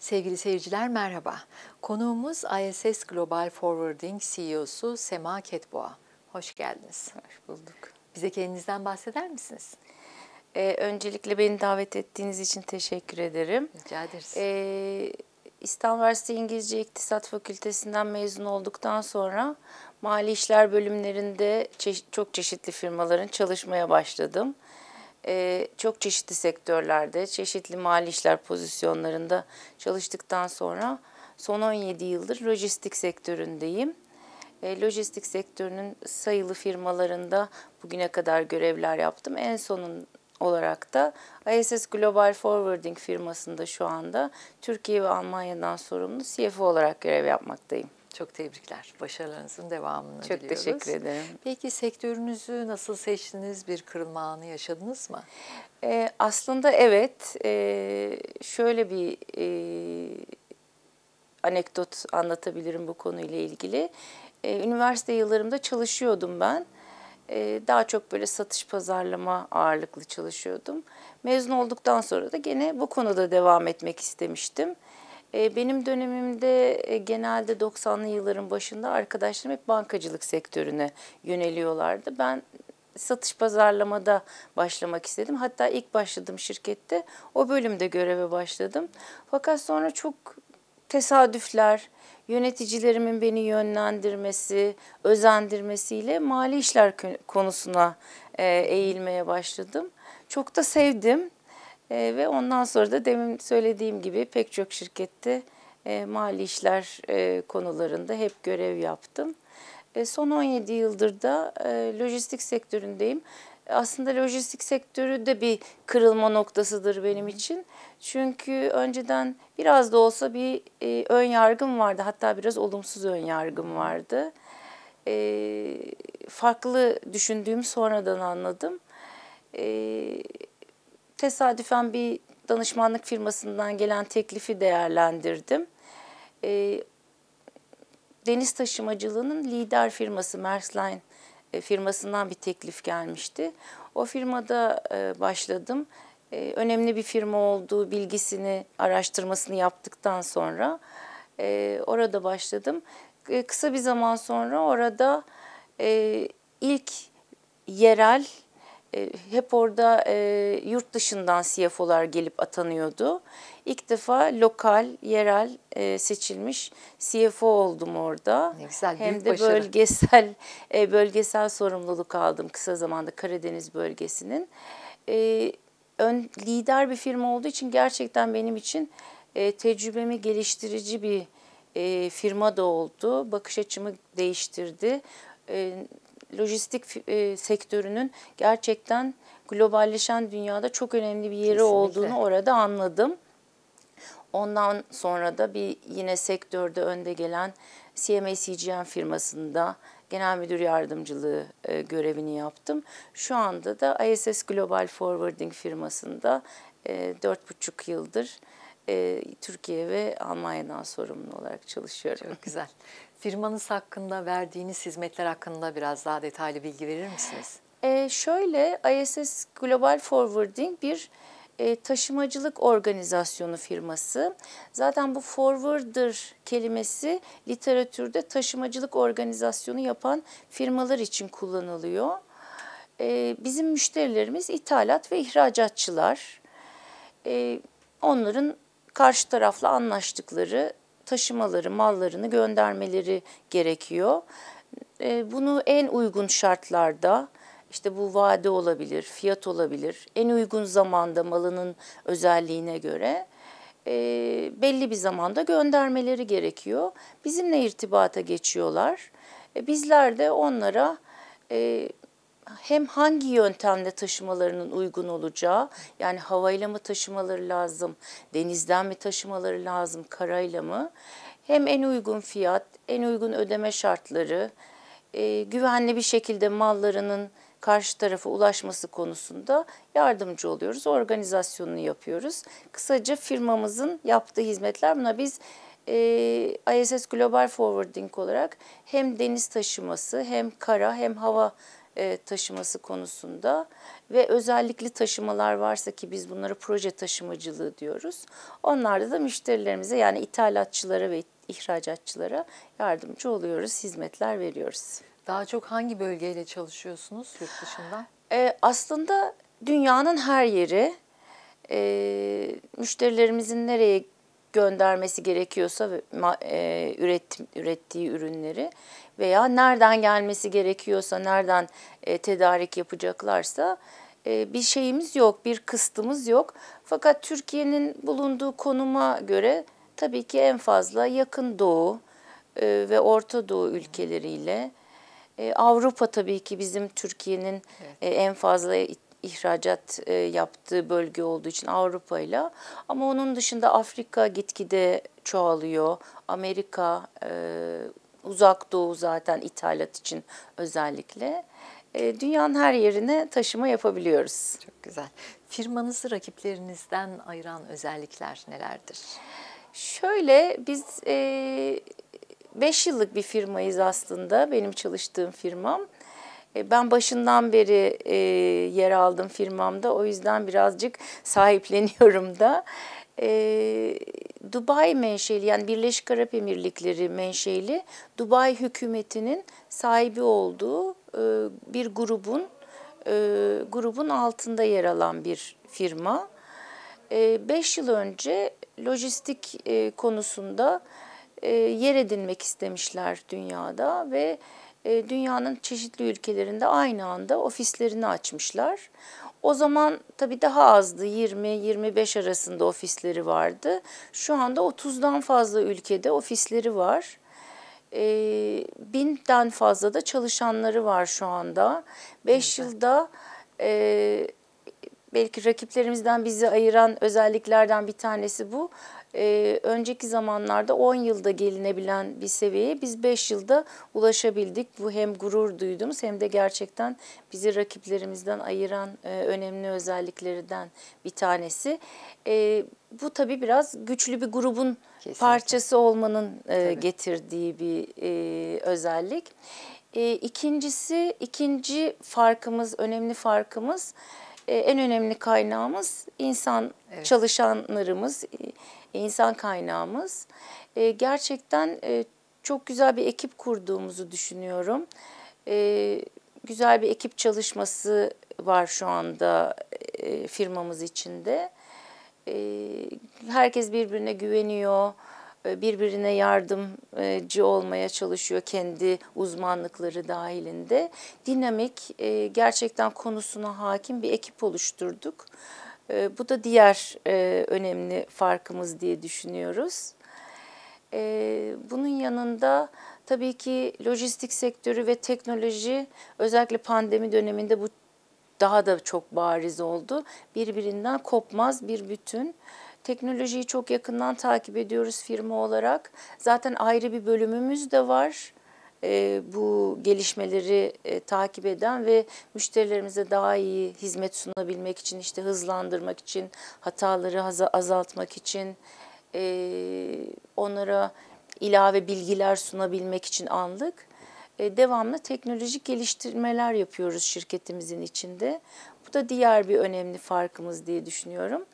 Sevgili seyirciler merhaba. Konuğumuz ISS Global Forwarding CEO'su Sema Ketboğa. Hoş geldiniz. Hoş bulduk. Bize kendinizden bahseder misiniz? Ee, öncelikle beni davet ettiğiniz için teşekkür ederim. Rica ederiz. Ee, İstanbul Üniversitesi İngilizce İktisat Fakültesinden mezun olduktan sonra mali işler bölümlerinde çe- çok çeşitli firmaların çalışmaya başladım. Ee, çok çeşitli sektörlerde, çeşitli mali işler pozisyonlarında çalıştıktan sonra son 17 yıldır lojistik sektöründeyim. E, lojistik sektörünün sayılı firmalarında bugüne kadar görevler yaptım. En sonun olarak da ISS Global Forwarding firmasında şu anda Türkiye ve Almanya'dan sorumlu CFO olarak görev yapmaktayım. Çok tebrikler. Başarılarınızın devamını Çok diliyoruz. Çok teşekkür ederim. Peki sektörünüzü nasıl seçtiniz? Bir kırılma anı yaşadınız mı? Ee, aslında evet. E, şöyle bir e, anekdot anlatabilirim bu konuyla ilgili. E, üniversite yıllarımda çalışıyordum ben. E, daha çok böyle satış pazarlama ağırlıklı çalışıyordum. Mezun olduktan sonra da gene bu konuda devam etmek istemiştim. E, benim dönemimde e, genelde 90'lı yılların başında arkadaşlarım hep bankacılık sektörüne yöneliyorlardı. Ben satış pazarlamada başlamak istedim. Hatta ilk başladığım şirkette o bölümde göreve başladım. Fakat sonra çok tesadüfler, yöneticilerimin beni yönlendirmesi, özendirmesiyle mali işler konusuna e, eğilmeye başladım. Çok da sevdim. E, ve ondan sonra da demin söylediğim gibi pek çok şirkette e, mali işler e, konularında hep görev yaptım. E, son 17 yıldır da e, lojistik sektöründeyim. Aslında lojistik sektörü de bir kırılma noktasıdır benim için. Çünkü önceden biraz da olsa bir e, ön yargım vardı. Hatta biraz olumsuz ön yargım vardı. E, farklı düşündüğüm sonradan anladım. E, Tesadüfen bir danışmanlık firmasından gelen teklifi değerlendirdim. E, deniz taşımacılığının lider firması Maersk Line e, firmasından bir teklif gelmişti. O firmada e, başladım. E, önemli bir firma olduğu bilgisini, araştırmasını yaptıktan sonra e, orada başladım. E, kısa bir zaman sonra orada e, ilk yerel e, hep orada e, yurt dışından CFO'lar gelip atanıyordu. İlk defa lokal, yerel e, seçilmiş CFO oldum orada. Ne güzel, Hem büyük de başarı. bölgesel e, bölgesel sorumluluk aldım kısa zamanda Karadeniz bölgesinin. E, ön lider bir firma olduğu için gerçekten benim için e, tecrübemi geliştirici bir e, firma da oldu. Bakış açımı değiştirdi. E, lojistik e, sektörünün gerçekten globalleşen dünyada çok önemli bir yeri Kesinlikle. olduğunu orada anladım. Ondan sonra da bir yine sektörde önde gelen CMA firmasında genel müdür yardımcılığı e, görevini yaptım. Şu anda da ISS Global Forwarding firmasında e, dört buçuk yıldır e, Türkiye ve Almanya'dan sorumlu olarak çalışıyorum. Çok güzel. Firmanız hakkında verdiğiniz hizmetler hakkında biraz daha detaylı bilgi verir misiniz? Ee, şöyle ISS Global Forwarding bir e, taşımacılık organizasyonu firması. Zaten bu forwarder kelimesi literatürde taşımacılık organizasyonu yapan firmalar için kullanılıyor. E, bizim müşterilerimiz ithalat ve ihracatçılar. E, onların karşı tarafla anlaştıkları taşımaları, mallarını göndermeleri gerekiyor. E, bunu en uygun şartlarda, işte bu vade olabilir, fiyat olabilir, en uygun zamanda malının özelliğine göre e, belli bir zamanda göndermeleri gerekiyor. Bizimle irtibata geçiyorlar. E, bizler de onlara e, hem hangi yöntemle taşımalarının uygun olacağı yani havayla mı taşımaları lazım, denizden mi taşımaları lazım, karayla mı? Hem en uygun fiyat, en uygun ödeme şartları, e, güvenli bir şekilde mallarının karşı tarafa ulaşması konusunda yardımcı oluyoruz. Organizasyonunu yapıyoruz. Kısaca firmamızın yaptığı hizmetler buna biz e, ISS Global Forwarding olarak hem deniz taşıması hem kara hem hava e, taşıması konusunda ve özellikle taşımalar varsa ki biz bunlara proje taşımacılığı diyoruz. Onlarda da müşterilerimize yani ithalatçılara ve ihracatçılara yardımcı oluyoruz, hizmetler veriyoruz. Daha çok hangi bölgeyle çalışıyorsunuz yurt dışında? E, aslında dünyanın her yeri, e, müşterilerimizin nereye göndermesi gerekiyorsa e, ürettim, ürettiği ürünleri veya nereden gelmesi gerekiyorsa, nereden e, tedarik yapacaklarsa e, bir şeyimiz yok, bir kıstımız yok. Fakat Türkiye'nin bulunduğu konuma göre tabii ki en fazla yakın doğu e, ve Orta Doğu ülkeleriyle, e, Avrupa tabii ki bizim Türkiye'nin evet. e, en fazla ihracat e, yaptığı bölge olduğu için Avrupa ile ama onun dışında Afrika gitgide çoğalıyor. Amerika, e, Uzak Doğu zaten ithalat için özellikle. E, dünyanın her yerine taşıma yapabiliyoruz. Çok güzel. Firmanızı rakiplerinizden ayıran özellikler nelerdir? Şöyle biz 5 beş yıllık bir firmayız aslında benim çalıştığım firmam. E, ben başından beri e, yer aldım firmamda. O yüzden birazcık sahipleniyorum da. E, Dubai menşeli yani Birleşik Arap Emirlikleri menşeli Dubai hükümetinin sahibi olduğu bir grubun grubun altında yer alan bir firma. 5 yıl önce lojistik konusunda yer edinmek istemişler dünyada ve e, dünyanın çeşitli ülkelerinde aynı anda ofislerini açmışlar. O zaman tabii daha azdı 20-25 arasında ofisleri vardı. Şu anda 30'dan fazla ülkede ofisleri var. E, binden fazla da çalışanları var şu anda. 5 yılda e, belki rakiplerimizden bizi ayıran özelliklerden bir tanesi bu. Ee, önceki zamanlarda 10 yılda gelinebilen bir seviyeye biz 5 yılda ulaşabildik. Bu hem gurur duyduğumuz hem de gerçekten bizi rakiplerimizden ayıran e, önemli özelliklerden bir tanesi. E, bu tabii biraz güçlü bir grubun Kesinlikle. parçası olmanın e, getirdiği bir e, özellik. E, ikincisi, ikinci farkımız, önemli farkımız... Ee, en önemli kaynağımız insan evet. çalışanlarımız, e, insan kaynağımız. Ee, gerçekten e, çok güzel bir ekip kurduğumuzu düşünüyorum. Ee, güzel bir ekip çalışması var şu anda e, firmamız içinde. Herkes birbirine güveniyor e, birbirine yardımcı olmaya çalışıyor kendi uzmanlıkları dahilinde. Dinamik, e, gerçekten konusuna hakim bir ekip oluşturduk. E, bu da diğer önemli farkımız diye düşünüyoruz. Bunun yanında tabii ki lojistik sektörü ve teknoloji özellikle pandemi döneminde bu daha da çok bariz oldu. Birbirinden kopmaz bir bütün. Teknolojiyi çok yakından takip ediyoruz firma olarak. Zaten ayrı bir bölümümüz de var. E, bu gelişmeleri e, takip eden ve müşterilerimize daha iyi hizmet sunabilmek için, işte hızlandırmak için, hataları azaltmak için, e, onlara ilave bilgiler sunabilmek için anlık E, devamlı teknolojik geliştirmeler yapıyoruz şirketimizin içinde. Bu da diğer bir önemli farkımız diye düşünüyorum.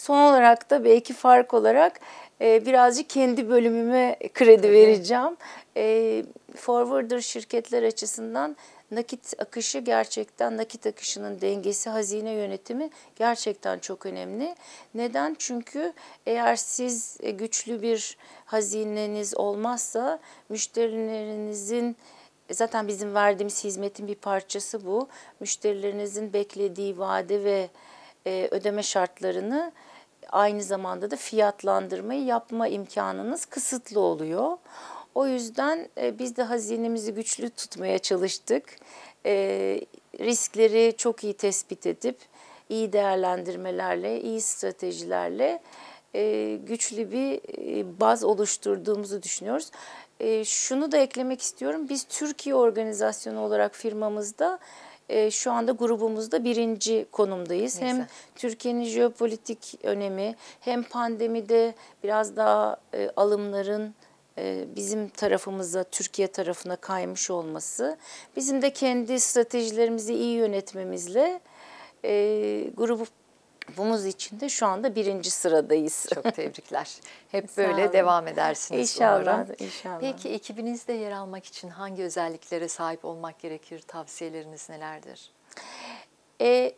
Son olarak da belki fark olarak e, birazcık kendi bölümüme kredi Tabii. vereceğim. E, forwarder şirketler açısından nakit akışı gerçekten nakit akışının dengesi, hazine yönetimi gerçekten çok önemli. Neden? Çünkü eğer siz e, güçlü bir hazineniz olmazsa müşterilerinizin e, zaten bizim verdiğimiz hizmetin bir parçası bu. Müşterilerinizin beklediği vade ve e, ödeme şartlarını aynı zamanda da fiyatlandırmayı yapma imkanınız kısıtlı oluyor. O yüzden e, biz de hazinemizi güçlü tutmaya çalıştık. E, riskleri çok iyi tespit edip iyi değerlendirmelerle, iyi stratejilerle e, güçlü bir baz oluşturduğumuzu düşünüyoruz. şunu da eklemek istiyorum. Biz Türkiye organizasyonu olarak firmamızda e, şu anda grubumuzda birinci konumdayız. Ne hem Türkiye'nin jeopolitik önemi hem pandemide biraz daha e, alımların e, bizim tarafımıza, Türkiye tarafına kaymış olması, bizim de kendi stratejilerimizi iyi yönetmemizle e, grubu grubumuz içinde şu anda birinci sıradayız. Çok tebrikler. Hep böyle devam edersiniz İnşallah. Umarım. inşallah. Peki ekibinizde yer almak için hangi özelliklere sahip olmak gerekir? Tavsiyeleriniz nelerdir? E,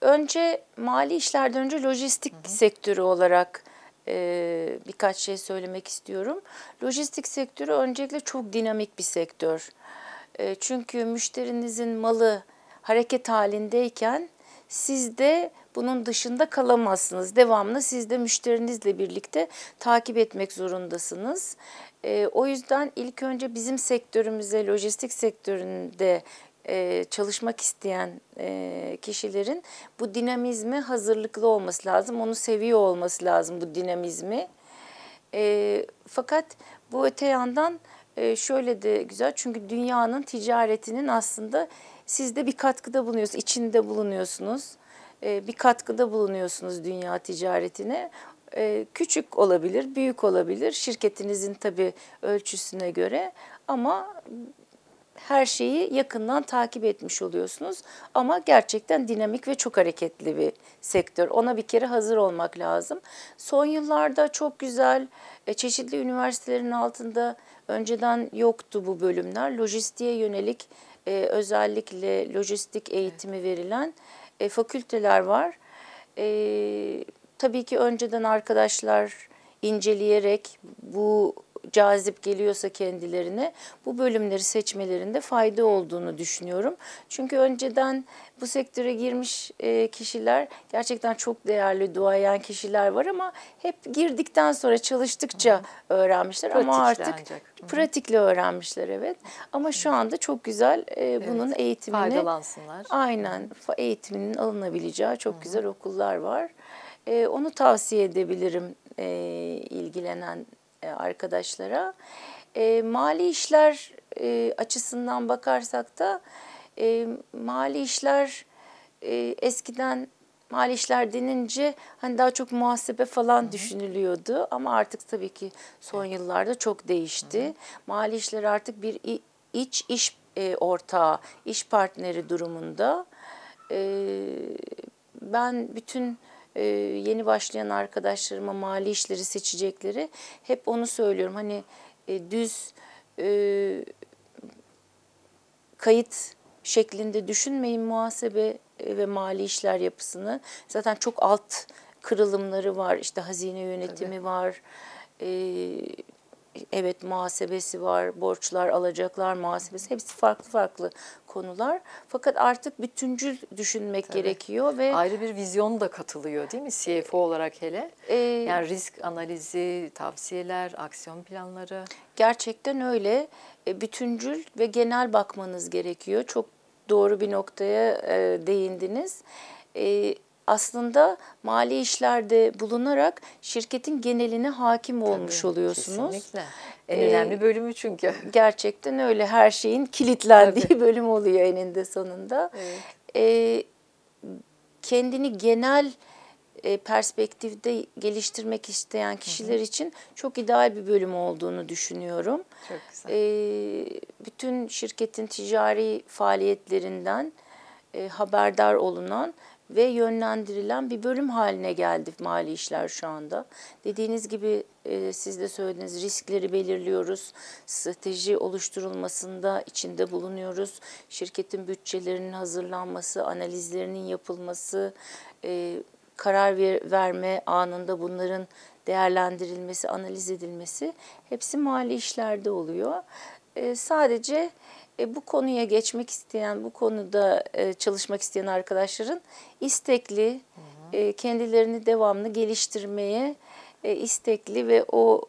önce mali işlerden önce lojistik hı hı. sektörü olarak e, birkaç şey söylemek istiyorum. Lojistik sektörü öncelikle çok dinamik bir sektör. E, çünkü müşterinizin malı hareket halindeyken siz de bunun dışında kalamazsınız. Devamlı siz de müşterinizle birlikte takip etmek zorundasınız. E, o yüzden ilk önce bizim sektörümüze, lojistik sektöründe e, çalışmak isteyen e, kişilerin bu dinamizme hazırlıklı olması lazım. Onu seviyor olması lazım bu dinamizmi. E, fakat bu öte yandan e, şöyle de güzel çünkü dünyanın ticaretinin aslında siz de bir katkıda bulunuyorsunuz, içinde bulunuyorsunuz. Ee, bir katkıda bulunuyorsunuz dünya ticaretine. Ee, küçük olabilir, büyük olabilir. Şirketinizin tabii ölçüsüne göre ama her şeyi yakından takip etmiş oluyorsunuz. Ama gerçekten dinamik ve çok hareketli bir sektör. Ona bir kere hazır olmak lazım. Son yıllarda çok güzel e, çeşitli üniversitelerin altında önceden yoktu bu bölümler. Lojistiğe yönelik e, özellikle lojistik eğitimi evet. verilen e, fakülteler var. E, tabii ki önceden arkadaşlar inceleyerek bu cazip geliyorsa kendilerine bu bölümleri seçmelerinde fayda olduğunu düşünüyorum. Çünkü önceden bu sektöre girmiş e, kişiler gerçekten çok değerli duayen kişiler var ama hep girdikten sonra çalıştıkça Hı. öğrenmişler Pratikle ama artık ancak. pratikle öğrenmişler evet. Ama şu anda çok güzel e, bunun evet, eğitimini faydalansınlar. Aynen eğitiminin alınabileceği çok güzel okullar var. E, onu tavsiye edebilirim ilgilenen e, arkadaşlara. E, mali işler e, açısından bakarsak da e, mali işler e, eskiden mali işler denince hani daha çok muhasebe falan Hı-hı. düşünülüyordu ama artık tabii ki son yıllarda çok değişti. Hı-hı. Mali işler artık bir iç iş e, ortağı, iş partneri durumunda. E, ben bütün e, yeni başlayan arkadaşlarıma mali işleri seçecekleri hep onu söylüyorum. Hani e, düz e, kayıt şeklinde düşünmeyin muhasebe ve mali işler yapısını. Zaten çok alt kırılımları var. İşte hazine yönetimi Tabii. var evet muhasebesi var, borçlar, alacaklar muhasebesi hepsi farklı farklı konular. Fakat artık bütüncül düşünmek Tabii. gerekiyor ve ayrı bir vizyon da katılıyor değil mi CFO olarak hele? E, yani risk analizi, tavsiyeler, aksiyon planları. Gerçekten öyle. E, bütüncül ve genel bakmanız gerekiyor. Çok doğru bir noktaya e, değindiniz. E, aslında mali işlerde bulunarak şirketin geneline hakim olmuş oluyorsunuz. Kesinlikle. En ee, önemli bölümü çünkü. Gerçekten öyle her şeyin kilitlendiği Tabii. bölüm oluyor eninde sonunda. Evet. Ee, kendini genel e, perspektifte geliştirmek isteyen kişiler hı hı. için çok ideal bir bölüm olduğunu düşünüyorum. Çok güzel. Ee, bütün şirketin ticari faaliyetlerinden e, haberdar olunan ve yönlendirilen bir bölüm haline geldi mali işler şu anda. Dediğiniz gibi e, siz de söylediniz riskleri belirliyoruz. Strateji oluşturulmasında içinde bulunuyoruz. Şirketin bütçelerinin hazırlanması, analizlerinin yapılması, e, karar ver, verme anında bunların değerlendirilmesi, analiz edilmesi hepsi mali işlerde oluyor. E, sadece e, bu konuya geçmek isteyen, bu konuda e, çalışmak isteyen arkadaşların istekli, hı hı. E, kendilerini devamlı geliştirmeye, e, istekli ve o,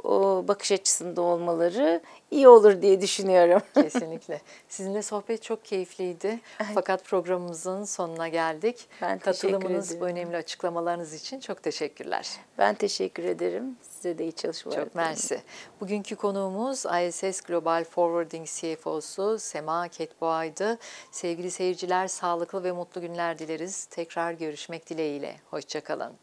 bakış açısında olmaları iyi olur diye düşünüyorum. Kesinlikle. Sizinle sohbet çok keyifliydi. Fakat programımızın sonuna geldik. Ben Katılımınız, bu önemli açıklamalarınız için çok teşekkürler. Ben teşekkür ederim. Size de iyi çalışmalar. Çok ederim. mersi. Bugünkü konuğumuz ISS Global Forwarding CFO'su Sema Ketboğa'ydı. Sevgili seyirciler sağlıklı ve mutlu günler dileriz. Tekrar görüşmek dileğiyle. Hoşçakalın.